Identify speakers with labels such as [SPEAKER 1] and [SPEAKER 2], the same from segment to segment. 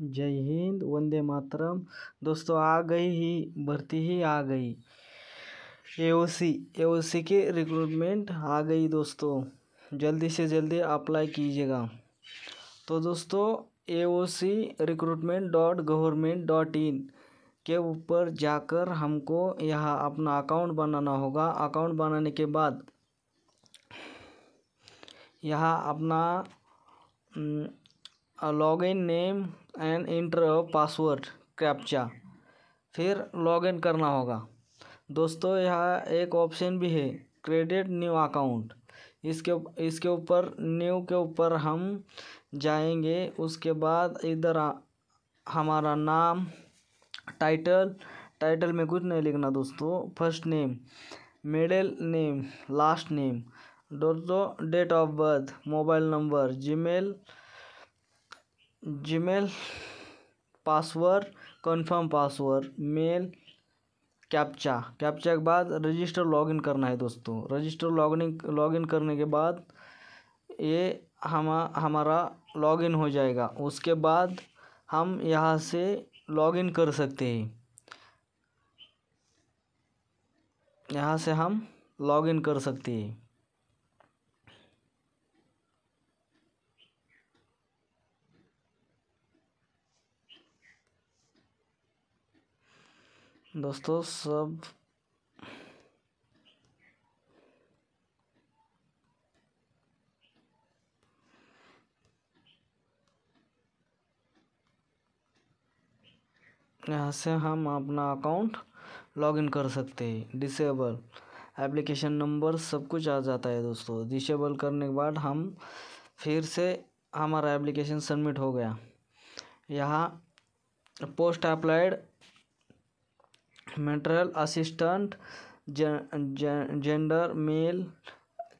[SPEAKER 1] जय हिंद वंदे मातरम दोस्तों आ गई ही भर्ती ही आ गई ए ओ सी ए ओ सी के रिक्रूटमेंट आ गई दोस्तों जल्दी से जल्दी अप्लाई कीजिएगा तो दोस्तों A O C recruitment dot government dot in के ऊपर जाकर हमको यहाँ अपना अकाउंट बनाना होगा अकाउंट बनाने के बाद यहाँ अपना login name and enter password captcha फिर लॉगिन करना होगा दोस्तों यहाँ एक ऑप्शन भी है क्रेडिट न्यू अकाउंट इसके इसके ऊपर न्यू के ऊपर हम जाएंगे उसके बाद इधर हमारा नाम टाइटल टाइटल में कुछ नहीं लिखना दोस्तों first name middle name last name दोस्तों date of birth mobile number Gmail Gmail password confirm password mail captcha captcha के बाद रजिस्टर लॉगिन करना है दोस्तों रजिस्टर लॉगिन लॉगिन करने के बाद ये हम हमारा लॉगिन हो जाएगा उसके बाद हम यहाँ से लॉगिन कर सकते हैं यहाँ से हम लॉगिन कर सकते हैं दोस्तों सब यहाँ से हम अपना अकाउंट लॉगिन कर सकते हैं डिसेबल एप्लीकेशन नंबर सब कुछ आ जाता है दोस्तों डिसेबल करने के बाद हम फिर से हमारा एप्लीकेशन सबमिट हो गया यहाँ post applied material assistant gender male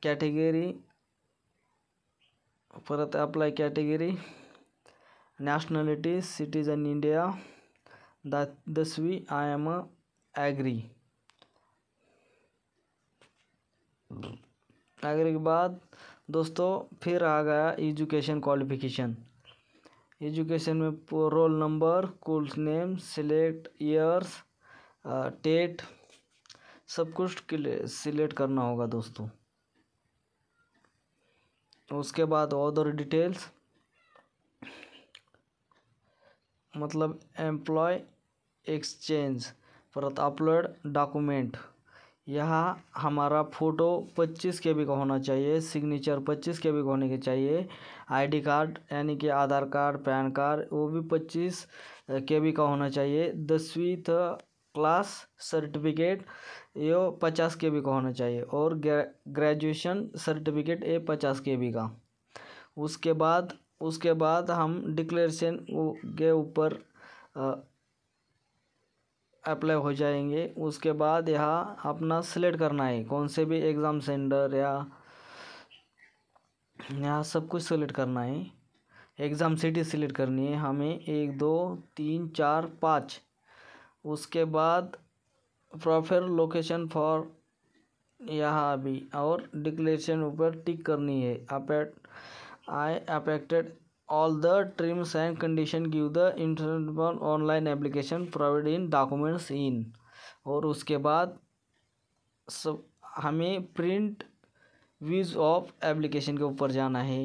[SPEAKER 1] category परत apply category nationality citizen India दा दसवी आय एम अ ॲग्री के बाद दोस्तों फिर आ गया एजुकेशन क्वालिफिकेशन एजुकेशन में roll number school's name select years state सब कुछ सिलेक्ट करना होगा दोस्तों उसके बाद और डिटेल्स मतलब एम्प्लॉय एक्सचेंज परत अपलोड डॉक्यूमेंट यहाँ हमारा फ़ोटो 25 के बी का होना चाहिए सिग्नेचर 25 के बी का होने के चाहिए आईडी कार्ड यानी कि आधार कार्ड पैन कार्ड वो भी 25 के बी का होना चाहिए दसवीं क्लास सर्टिफिकेट ये पचास के बी का होना चाहिए और ग्रेजुएशन सर्टिफिकेट ए पचास के बी का उसके बाद उसके बाद हम डिक्लेरेशन के ऊपर अप्लाई हो जाएंगे उसके बाद यहाँ अपना सिलेक्ट करना है कौन से भी एग्ज़ाम सेंटर या यहाँ सब कुछ सिलेक्ट करना है एग्ज़ाम सिटी सिलेक्ट करनी है हमें एक दो तीन चार पाँच उसके बाद प्रॉफर लोकेशन फॉर यहाँ अभी और डिक्लेरेशन ऊपर टिक करनी है अपेट आई अपेक्टेड all the terms and condition give the internet online application provide in documents in और उसके बाद सब हमें प्रिंट व्यूज ऑफ एप्लीकेशन के ऊपर जाना है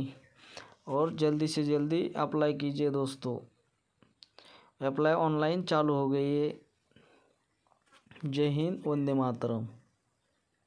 [SPEAKER 1] और जल्दी से जल्दी अप्लाई कीजिए दोस्तों अप्लाई ऑनलाइन चालू हो गई है जय हिंद वंदे मातरम